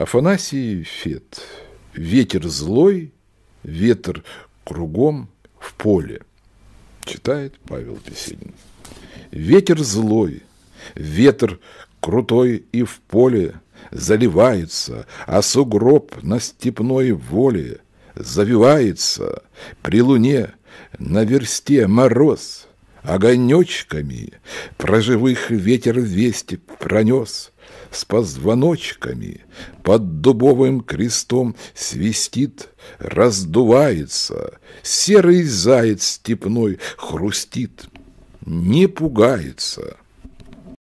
Афанасий Фет. Ветер злой, ветер кругом в поле. Читает Павел Беседин. Ветер злой, ветер крутой и в поле заливается, а сугроб на степной воле завивается при луне на версте мороз – огонечками Про живых ветер вести пронес, С позвоночками под дубовым крестом Свистит, раздувается, серый заяц степной хрустит, Не пугается —